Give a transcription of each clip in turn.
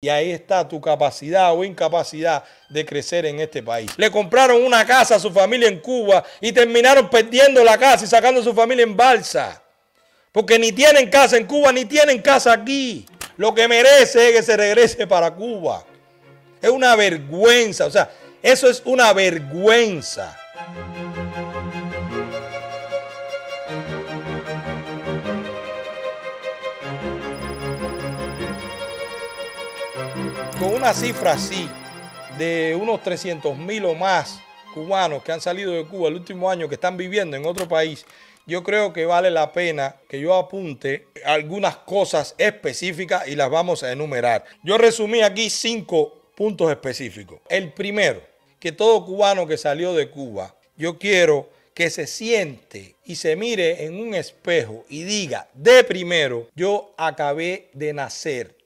Y ahí está tu capacidad o incapacidad de crecer en este país. Le compraron una casa a su familia en Cuba y terminaron perdiendo la casa y sacando a su familia en balsa. Porque ni tienen casa en Cuba ni tienen casa aquí. Lo que merece es que se regrese para Cuba. Es una vergüenza. O sea, eso es una vergüenza. con una cifra así de unos 300 mil o más cubanos que han salido de Cuba el último año, que están viviendo en otro país, yo creo que vale la pena que yo apunte algunas cosas específicas y las vamos a enumerar. Yo resumí aquí cinco puntos específicos. El primero, que todo cubano que salió de Cuba, yo quiero que se siente y se mire en un espejo y diga de primero, yo acabé de nacer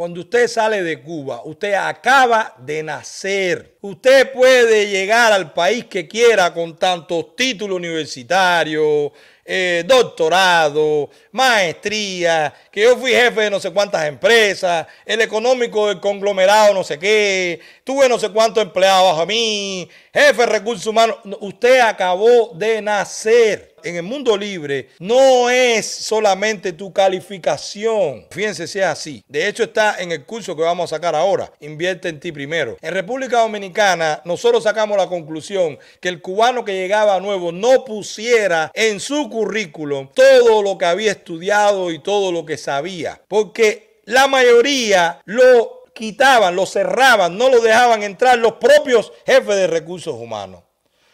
cuando usted sale de Cuba, usted acaba de nacer. Usted puede llegar al país que quiera con tantos títulos universitarios, eh, doctorado, maestría, que yo fui jefe de no sé cuántas empresas, el económico del conglomerado no sé qué, tuve no sé cuántos empleados bajo mí, jefe de recursos humanos. Usted acabó de nacer en el mundo libre no es solamente tu calificación. Fíjense si es así. De hecho está en el curso que vamos a sacar ahora. Invierte en ti primero. En República Dominicana nosotros sacamos la conclusión que el cubano que llegaba nuevo no pusiera en su currículum todo lo que había estudiado y todo lo que sabía. Porque la mayoría lo quitaban, lo cerraban, no lo dejaban entrar los propios jefes de recursos humanos.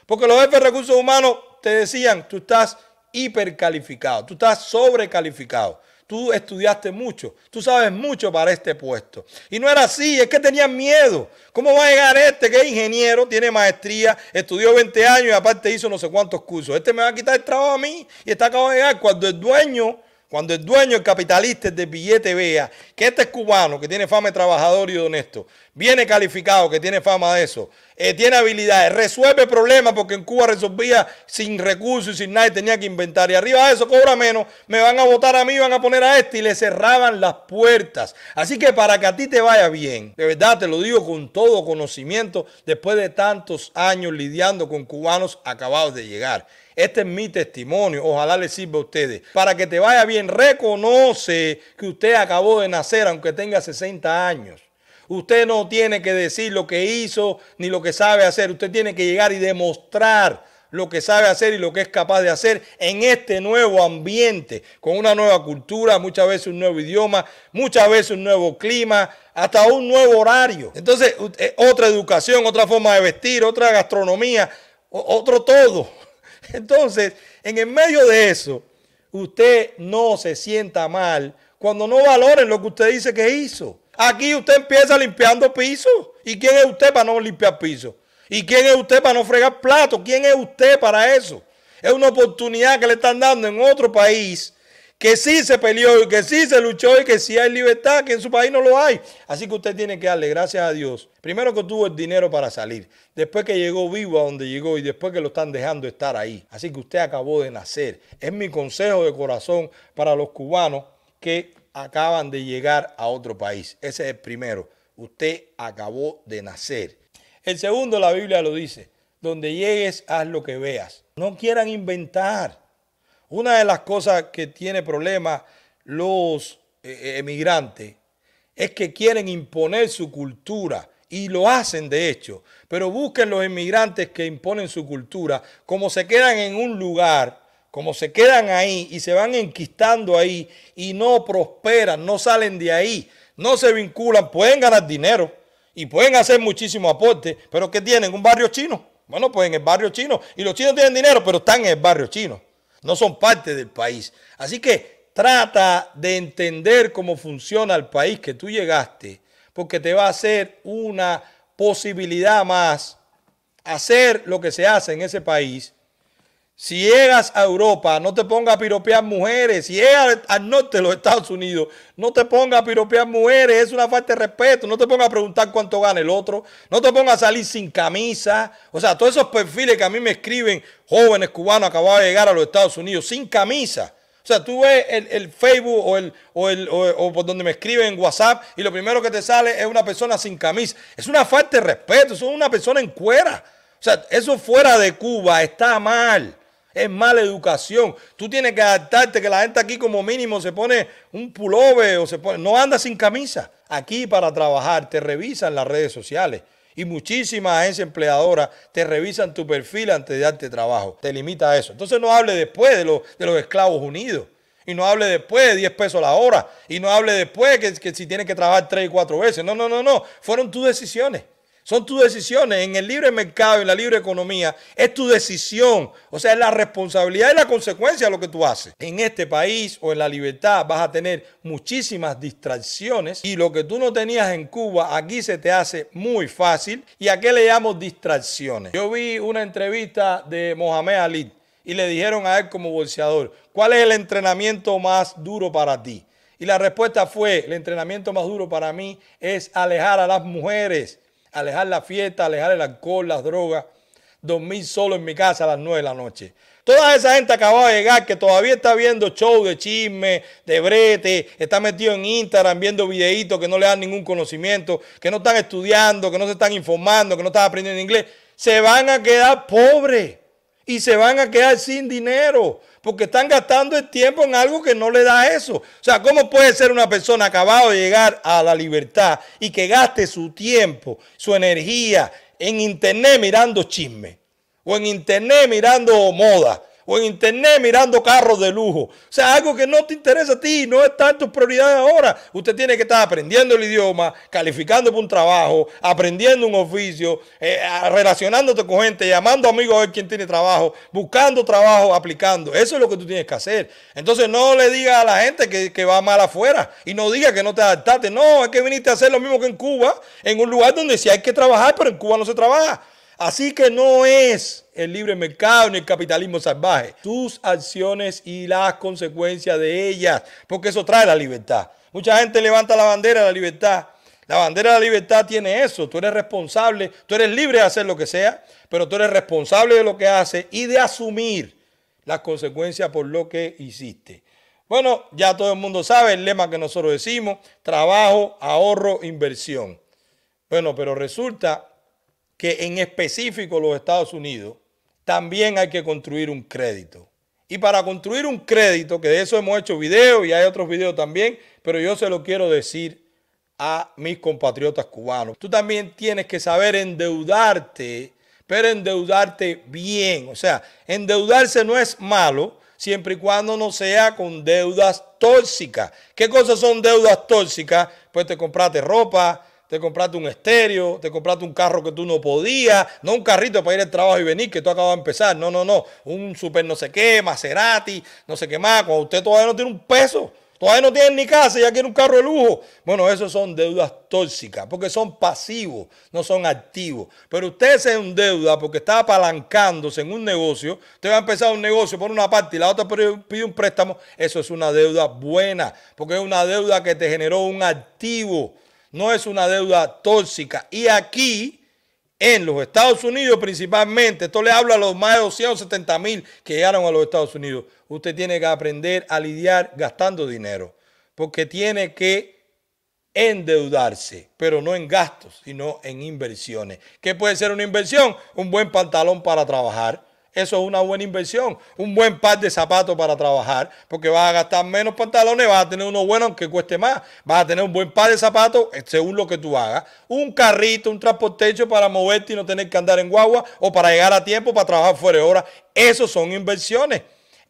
Porque los jefes de recursos humanos te decían, tú estás hipercalificado, tú estás sobrecalificado, tú estudiaste mucho, tú sabes mucho para este puesto. Y no era así, es que tenían miedo. ¿Cómo va a llegar este que es ingeniero, tiene maestría, estudió 20 años y aparte hizo no sé cuántos cursos? Este me va a quitar el trabajo a mí y está acabado de llegar cuando el dueño... Cuando el dueño, el capitalista, de billete vea que este es cubano, que tiene fama de trabajador y honesto, viene calificado, que tiene fama de eso, eh, tiene habilidades, resuelve problemas, porque en Cuba resolvía sin recursos y sin nadie, tenía que inventar. Y arriba de eso cobra menos, me van a votar a mí, van a poner a este y le cerraban las puertas. Así que para que a ti te vaya bien, de verdad te lo digo con todo conocimiento, después de tantos años lidiando con cubanos acabados de llegar. Este es mi testimonio, ojalá les sirva a ustedes. Para que te vaya bien, reconoce que usted acabó de nacer, aunque tenga 60 años. Usted no tiene que decir lo que hizo ni lo que sabe hacer. Usted tiene que llegar y demostrar lo que sabe hacer y lo que es capaz de hacer en este nuevo ambiente, con una nueva cultura, muchas veces un nuevo idioma, muchas veces un nuevo clima, hasta un nuevo horario. Entonces, eh, otra educación, otra forma de vestir, otra gastronomía, otro todo. Entonces, en el medio de eso, usted no se sienta mal cuando no valoren lo que usted dice que hizo. Aquí usted empieza limpiando piso. ¿Y quién es usted para no limpiar piso? ¿Y quién es usted para no fregar platos? ¿Quién es usted para eso? Es una oportunidad que le están dando en otro país que sí se peleó y que sí se luchó y que sí hay libertad, que en su país no lo hay. Así que usted tiene que darle gracias a Dios. Primero que tuvo el dinero para salir, después que llegó vivo a donde llegó y después que lo están dejando estar ahí. Así que usted acabó de nacer. Es mi consejo de corazón para los cubanos que acaban de llegar a otro país. Ese es el primero. Usted acabó de nacer. El segundo, la Biblia lo dice. Donde llegues, haz lo que veas. No quieran inventar. Una de las cosas que tiene problemas los eh, eh, emigrantes es que quieren imponer su cultura y lo hacen de hecho. Pero busquen los emigrantes que imponen su cultura, como se quedan en un lugar como se quedan ahí y se van enquistando ahí y no prosperan, no salen de ahí, no se vinculan, pueden ganar dinero y pueden hacer muchísimo aporte, pero ¿qué tienen? Un barrio chino. Bueno, pues en el barrio chino. Y los chinos tienen dinero, pero están en el barrio chino. No son parte del país. Así que trata de entender cómo funciona el país que tú llegaste, porque te va a ser una posibilidad más hacer lo que se hace en ese país si llegas a Europa, no te pongas a piropear mujeres. Si llegas al norte de los Estados Unidos, no te pongas a piropear mujeres. Es una falta de respeto. No te pongas a preguntar cuánto gana el otro. No te pongas a salir sin camisa. O sea, todos esos perfiles que a mí me escriben jóvenes cubanos acabados de llegar a los Estados Unidos sin camisa. O sea, tú ves el, Facebook o, el, o, por donde me escriben en WhatsApp y lo primero que te sale es una persona sin camisa. Es una falta de respeto. es una persona en cuera. O sea, eso fuera de Cuba está mal es mala educación. Tú tienes que adaptarte, que la gente aquí como mínimo se pone un pullover o se pone, no anda sin camisa. Aquí para trabajar te revisan las redes sociales. Y muchísimas agencias empleadoras te revisan tu perfil antes de darte trabajo. Te limita eso. Entonces no hable después de, de los esclavos unidos. Y no hable después de 10 pesos la hora. Y no hable después que, que si tienes que trabajar 3 y 4 veces. No, no, no, no. Fueron tus decisiones. Son tus decisiones en el libre mercado, en la libre economía. Es tu decisión. O sea, es la responsabilidad y la consecuencia de lo que tú haces. En este país o en la libertad vas a tener muchísimas distracciones y lo que tú no tenías en Cuba aquí se te hace muy fácil. ¿Y a qué le llamo distracciones? Yo vi una entrevista de Mohamed Ali y le dijeron a él como bolseador. ¿cuál es el entrenamiento más duro para ti? Y la respuesta fue, el entrenamiento más duro para mí es alejar a las mujeres alejar la fiesta, alejar el alcohol, las drogas, dormir solo en mi casa a las 9 de la noche. Toda esa gente acababa de llegar que todavía está viendo shows de chisme, de brete, está metido en Instagram viendo videitos que no le dan ningún conocimiento, que no están estudiando, que no se están informando, que no están aprendiendo inglés, se van a quedar pobres y se van a quedar sin dinero porque están gastando el tiempo en algo que no le da eso. O sea, ¿cómo puede ser una persona acabado de llegar a la libertad y que gaste su tiempo, su energía en internet mirando chisme o en internet mirando moda o en internet mirando carros de lujo. O sea, algo que no te interesa a ti, no está en tus prioridades ahora. Usted tiene que estar aprendiendo el idioma, calificando por un trabajo, aprendiendo un oficio, eh, relacionándote con gente, llamando amigos a ver quién tiene trabajo, buscando trabajo, aplicando. Eso es lo que tú tienes que hacer. Entonces no le digas a la gente que, va mal afuera y no diga que no te adaptaste. No, es que viniste a hacer lo mismo que en Cuba, en un lugar donde sí hay que trabajar, pero en Cuba no se trabaja. Así que no es el libre mercado ni el capitalismo salvaje, Tus acciones y las consecuencias de ellas, porque eso trae la libertad. Mucha gente levanta la bandera de la libertad. La bandera de la libertad tiene eso, tú eres responsable, tú eres libre de hacer lo que sea, pero tú eres responsable de lo que haces y de asumir las consecuencias por lo que hiciste. Bueno, ya todo el mundo sabe el lema que nosotros decimos, trabajo, ahorro, inversión. Bueno, pero resulta que en específico los Estados Unidos, también hay que construir un crédito. Y para construir un crédito, que de eso hemos hecho videos y hay otros videos también, pero yo se lo quiero decir a mis compatriotas cubanos. Tú también tienes que saber endeudarte, pero endeudarte bien. O sea, endeudarse no es malo siempre y cuando no sea con deudas tóxicas. ¿Qué cosas son deudas tóxicas? Pues te compraste ropa, te compraste un estéreo, te compraste un carro que tú no podías, no un carrito para ir al trabajo y venir, que tú acabas de empezar, no, no, no, un super no sé qué, Maserati, no sé qué más, cuando usted todavía no tiene un peso, todavía no tiene ni casa, y ya quiere un carro de lujo. Bueno, eso son deudas tóxicas, porque son pasivos, no son activos. Pero usted se deuda porque está apalancándose en un negocio, usted va a empezar un negocio por una parte y la otra pide un préstamo, eso es una deuda buena, porque es una deuda que te generó un activo no es una deuda tóxica. Y aquí, en los Estados Unidos principalmente, esto le habla a los más de 270 mil que llegaron a los Estados Unidos, usted tiene que aprender a lidiar gastando dinero, porque tiene que endeudarse, pero no en gastos, sino en inversiones. ¿Qué puede ser una inversión? Un buen pantalón para trabajar eso es una buena inversión. Un buen par de zapatos para trabajar, porque vas a gastar menos pantalones, vas a tener uno bueno aunque cueste más. Vas a tener un buen par de zapatos eh, según lo que tú hagas. Un carrito, un transportecho para moverte y no tener que andar en guagua o para llegar a tiempo para trabajar fuera de hora. Eso son inversiones.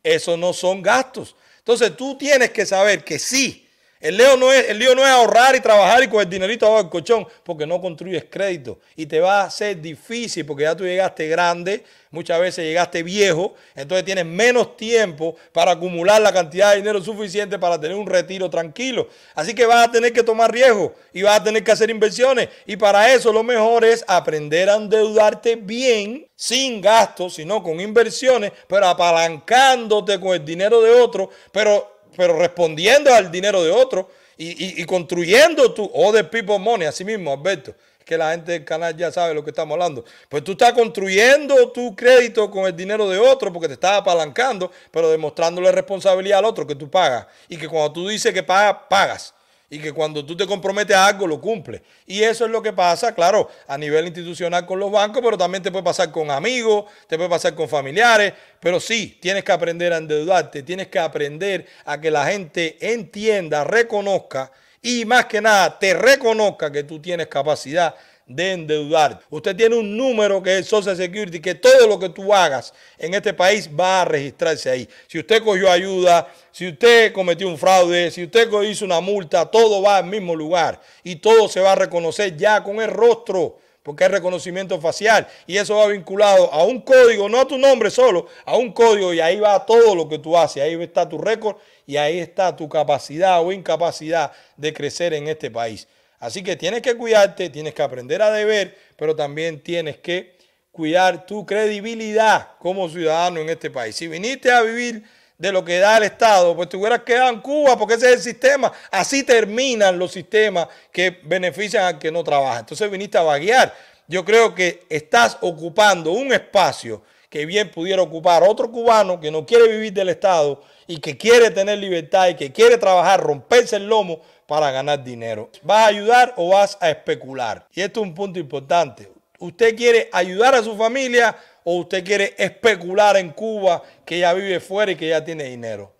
Eso no son gastos. Entonces tú tienes que saber que sí el lío, no es, el no es ahorrar y trabajar y con el dinerito abajo del colchón, porque no construyes crédito y te va a ser difícil porque ya tú llegaste grande, muchas veces llegaste viejo, entonces tienes menos tiempo para acumular la cantidad de dinero suficiente para tener un retiro tranquilo. Así que vas a tener que tomar riesgo y vas a tener que hacer inversiones y para eso lo mejor es aprender a endeudarte bien, sin gastos, sino con inversiones, pero apalancándote con el dinero de otro, pero pero respondiendo al dinero de otro y, y, y construyendo tu other oh, people money, así mismo, Alberto. que la gente del canal ya sabe lo que estamos hablando. Pues tú estás construyendo tu crédito con el dinero de otro porque te estás apalancando, pero demostrándole responsabilidad al otro que tú pagas. Y que cuando tú dices que pagas, pagas y que cuando tú te comprometes a algo lo cumples. Y eso es lo que pasa, claro, a nivel institucional con los bancos, pero también te puede pasar con amigos, te puede pasar con familiares, pero sí, tienes que aprender a endeudarte, tienes que aprender a que la gente entienda, reconozca y más que nada te reconozca que tú tienes capacidad de endeudar. Usted tiene un número que es Social Security, que todo lo que tú hagas en este país va a registrarse ahí. Si usted cogió ayuda, si usted cometió un fraude, si usted hizo una multa, todo va al mismo lugar y todo se va a reconocer ya con el rostro porque es reconocimiento facial y eso va vinculado a un código, no a tu nombre solo, a un código y ahí va todo lo que tú haces, ahí está tu récord y ahí está tu capacidad o incapacidad de crecer en este país. Así que tienes que cuidarte, tienes que aprender a deber, pero también tienes que cuidar tu credibilidad como ciudadano en este país. Si viniste a vivir de lo que da el Estado, pues te hubieras quedado en Cuba, porque ese es el sistema. Así terminan los sistemas que benefician al que no trabaja. Entonces viniste a vaguear. Yo creo que estás ocupando un espacio que bien pudiera ocupar otro cubano que no quiere vivir del Estado y que quiere tener libertad y que quiere trabajar, romperse el lomo para ganar dinero. ¿Vas a ayudar o vas a especular? Y esto es un punto importante. ¿Usted quiere ayudar a su familia o usted quiere especular en Cuba que ya vive fuera y que ya tiene dinero?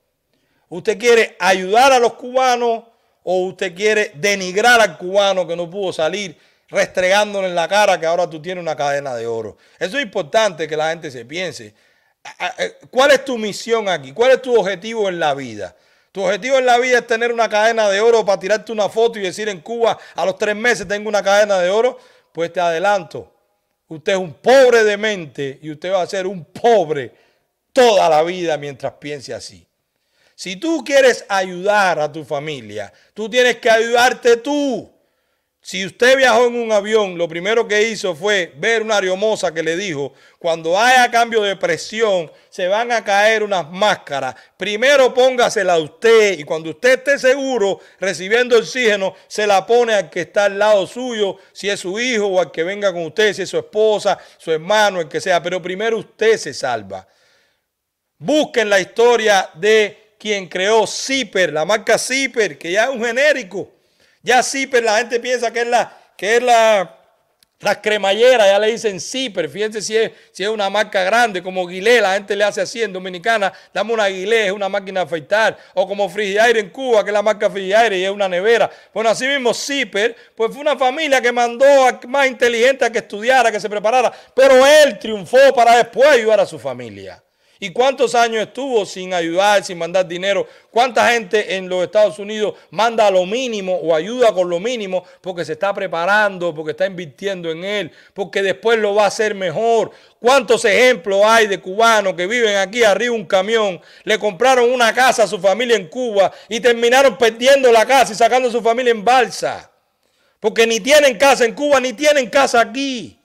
¿Usted quiere ayudar a los cubanos o usted quiere denigrar al cubano que no pudo salir restregándole en la cara que ahora tú tienes una cadena de oro. Eso es importante que la gente se piense. Eh, ¿Cuál es tu misión aquí? ¿Cuál es tu objetivo en la vida? Tu objetivo en la vida es tener una cadena de oro para tirarte una foto y decir en Cuba a los tres meses tengo una cadena de oro. Pues te adelanto, usted es un pobre de mente y usted va a ser un pobre toda la vida mientras piense así. Si tú quieres ayudar a tu familia, tú tienes que ayudarte tú. Si usted viajó en un avión, lo primero que hizo fue ver una ariomosa que le dijo, cuando haya cambio de presión, se van a caer unas máscaras. Primero póngasela a usted y cuando usted esté seguro recibiendo oxígeno, se la pone al que está al lado suyo, si es su hijo o al que venga con usted, si es su esposa, su hermano, el que sea. Pero primero usted se salva. Busquen la historia de quien creó Zipper, la marca Zipper, que ya es un genérico ya Zipper, la gente piensa que es la, que es la, ya le dicen Zipper. Fíjense si es, si es una marca grande, como Guilé, la gente le hace así en Dominicana. Dame una Guilé, es una máquina de afeitar. O como Frigidaire en Cuba, que es la marca Frigidaire y es una nevera. Bueno, así mismo Zipper, pues fue una familia que mandó a más inteligente a que estudiara, que se preparara. Pero él triunfó para después ayudar a su familia. ¿Y cuántos años estuvo sin ayudar, sin mandar dinero? ¿Cuánta gente en los Estados Unidos manda lo mínimo o ayuda con lo mínimo porque se está preparando, porque está invirtiendo en él, porque después lo va a hacer mejor? ¿Cuántos ejemplos hay de cubanos que viven aquí arriba un camión, le compraron una casa a su familia en Cuba y terminaron perdiendo la casa y sacando a su familia en balsa? Porque ni tienen casa en Cuba ni tienen casa aquí.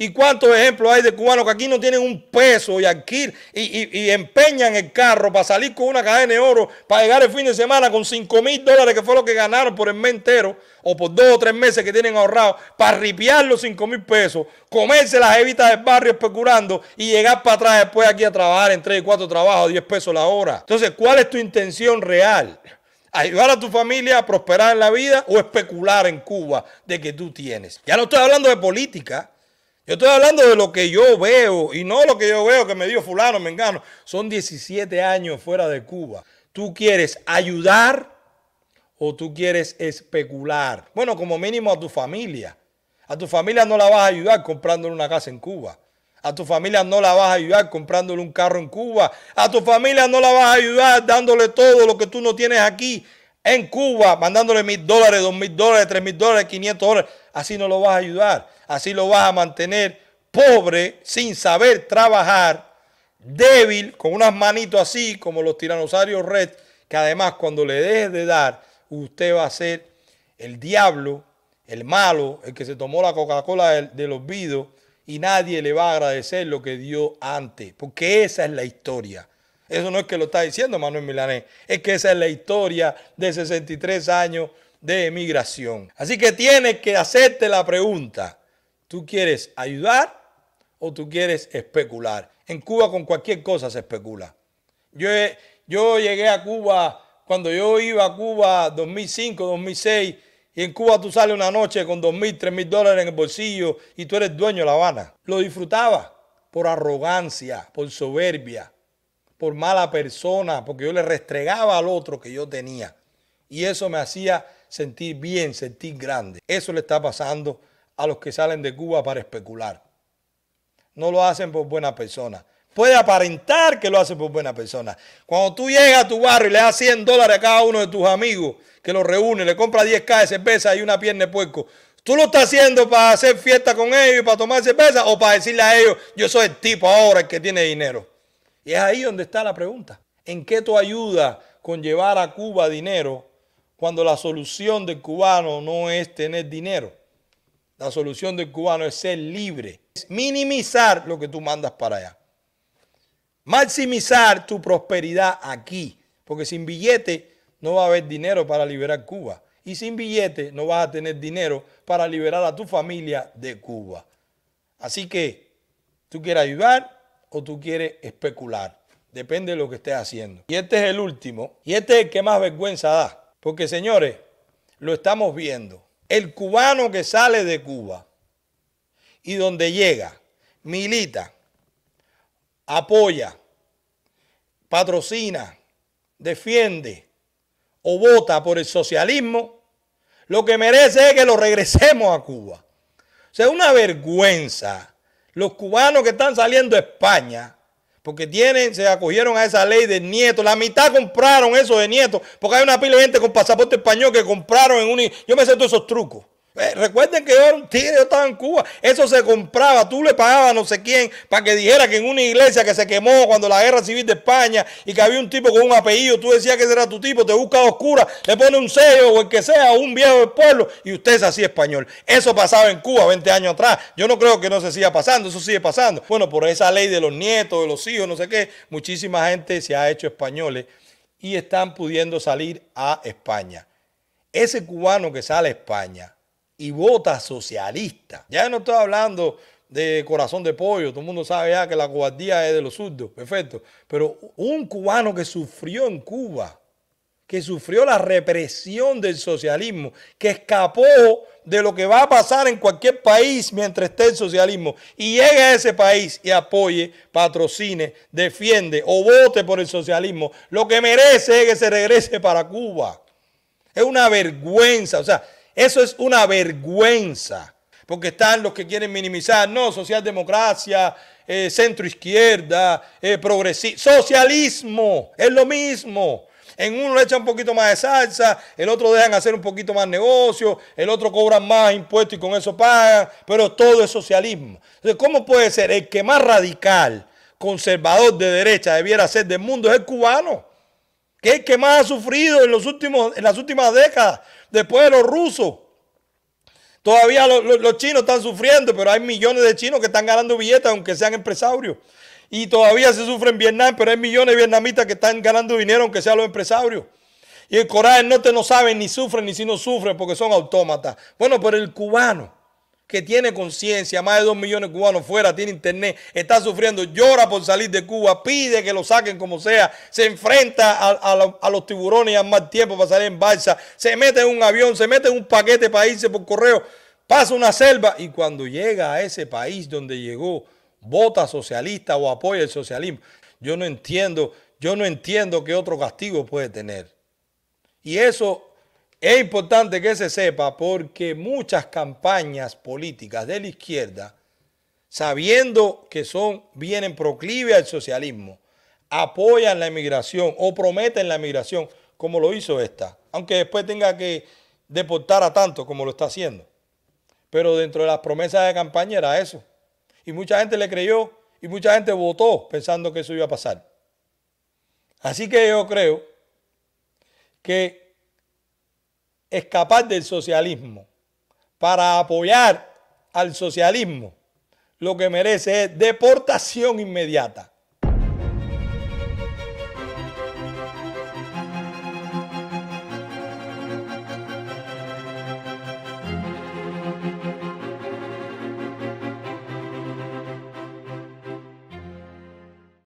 ¿Y cuántos ejemplos hay de cubanos que aquí no tienen un peso y aquí y, empeñan el carro para salir con una cadena de oro, para llegar el fin de semana con 5 mil dólares que fue lo que ganaron por el mes entero o por dos o tres meses que tienen ahorrado, para ripiar los 5 mil pesos, comerse las evitas del barrio especulando y llegar para atrás después aquí a trabajar en tres y 4 trabajos, 10 pesos la hora? Entonces, ¿cuál es tu intención real? ayudar a tu familia a prosperar en la vida o especular en Cuba de que tú tienes. Ya no estoy hablando de política, yo estoy hablando de lo que yo veo y no lo que yo veo que me dio fulano, me engano. Son 17 años fuera de Cuba. ¿Tú quieres ayudar o tú quieres especular? Bueno, como mínimo a tu familia. A tu familia no la vas a ayudar comprándole una casa en Cuba. A tu familia no la vas a ayudar comprándole un carro en Cuba. A tu familia no la vas a ayudar dándole todo lo que tú no tienes aquí en Cuba, mandándole mil dólares, dos mil dólares, tres mil dólares, quinientos dólares. Así no lo vas a ayudar así lo vas a mantener pobre, sin saber trabajar, débil, con unas manitos así como los tiranosaurios red, que además cuando le dejes de dar, usted va a ser el diablo, el malo, el que se tomó la Coca-Cola del, del olvido y nadie le va a agradecer lo que dio antes, porque esa es la historia. Eso no es que lo está diciendo Manuel Milanés, es que esa es la historia de 63 años de emigración. Así que tienes que hacerte la pregunta, ¿Tú quieres ayudar o tú quieres especular? En Cuba con cualquier cosa se especula. Yo, yo llegué a Cuba, cuando yo iba a Cuba 2005, 2006, y en Cuba tú sales una noche con 2.000, 3.000 dólares en el bolsillo y tú eres dueño de La Habana. Lo disfrutaba por arrogancia, por soberbia, por mala persona, porque yo le restregaba al otro que yo tenía. Y eso me hacía sentir bien, sentir grande. Eso le está pasando a los que salen de Cuba para especular. No lo hacen por buena persona. Puede aparentar que lo hacen por buena persona. Cuando tú llegas a tu barrio y le das 100 dólares a cada uno de tus amigos que los reúne, le compra 10k de cerveza y una pierna de puerco, ¿tú lo estás haciendo para hacer fiesta con ellos y para tomar cerveza o para decirle a ellos, yo soy el tipo ahora el que tiene dinero? Y es ahí donde está la pregunta. ¿En qué tú ayudas con llevar a Cuba dinero cuando la solución del cubano no es tener dinero? La solución del cubano es ser libre, es minimizar lo que tú mandas para allá. Maximizar tu prosperidad aquí, porque sin billete no va a haber dinero para liberar Cuba. Y sin billete no vas a tener dinero para liberar a tu familia de Cuba. Así que tú quieres ayudar o tú quieres especular. Depende de lo que estés haciendo. Y este es el último. Y este es el que más vergüenza da. Porque señores, lo estamos viendo el cubano que sale de Cuba y donde llega, milita, apoya, patrocina, defiende o vota por el socialismo, lo que merece es que lo regresemos a Cuba. O sea, una vergüenza. Los cubanos que están saliendo a España porque tienen, se acogieron a esa ley de nietos. La mitad compraron eso de nietos. Porque hay una pila de gente con pasaporte español que compraron en un... Yo me sé todos esos trucos. Eh, recuerden que yo era un tigre, yo estaba en Cuba. Eso se compraba, tú le pagabas a no sé quién para que dijera que en una iglesia que se quemó cuando la guerra civil de España y que había un tipo con un apellido, tú decías que ese era tu tipo, te busca oscura, le pone un sello o el que sea, un viejo del pueblo y usted es así español. Eso pasaba en Cuba 20 años atrás. Yo no creo que no se siga pasando, eso sigue pasando. Bueno, por esa ley de los nietos, de los hijos, no sé qué, muchísima gente se ha hecho españoles y están pudiendo salir a España. Ese cubano que sale a España y vota socialista. Ya no estoy hablando de corazón de pollo, todo el mundo sabe ya que la cobardía es de los surdos perfecto. Pero un cubano que sufrió en Cuba, que sufrió la represión del socialismo, que escapó de lo que va a pasar en cualquier país mientras esté el socialismo, y llegue a ese país y apoye, patrocine, defiende o vote por el socialismo, lo que merece es que se regrese para Cuba. Es una vergüenza, o sea, eso es una vergüenza, porque están los que quieren minimizar, no, socialdemocracia, centroizquierda, eh, centro izquierda, eh, progresismo, socialismo, es lo mismo. En uno le echan un poquito más de salsa, el otro dejan hacer un poquito más negocio, el otro cobran más impuestos y con eso pagan, pero todo es socialismo. Entonces, ¿cómo puede ser el que más radical, conservador de derecha debiera ser del mundo es el cubano? Que es el que más ha sufrido en, los últimos, en las últimas décadas después de los rusos. Todavía los, chinos están sufriendo, pero hay millones de chinos que están ganando billetes, aunque sean empresarios. Y todavía se sufre en Vietnam, pero hay millones de vietnamitas que están ganando dinero, aunque sean los empresarios. Y el Corea no te no sabe ni sufre ni si no sufre porque son autómatas. Bueno, pero el cubano que tiene conciencia, más de dos millones de cubanos fuera, tiene internet, está sufriendo, llora por salir de Cuba, pide que lo saquen como sea, se enfrenta a, los tiburones y a mal tiempo para salir en balsa, se mete en un avión, se mete en un paquete para irse por correo, pasa una selva y cuando llega a ese país donde llegó, vota socialista o apoya el socialismo. Yo no entiendo, yo no entiendo qué otro castigo puede tener. Y eso es importante que se sepa porque muchas campañas políticas de la izquierda, sabiendo que son, vienen proclive al socialismo, apoyan la emigración o prometen la emigración, como lo hizo esta, aunque después tenga que deportar a tanto como lo está haciendo. Pero dentro de las promesas de campaña era eso. Y mucha gente le creyó y mucha gente votó pensando que eso iba a pasar. Así que yo creo que escapar del socialismo, para apoyar al socialismo, lo que merece es deportación inmediata.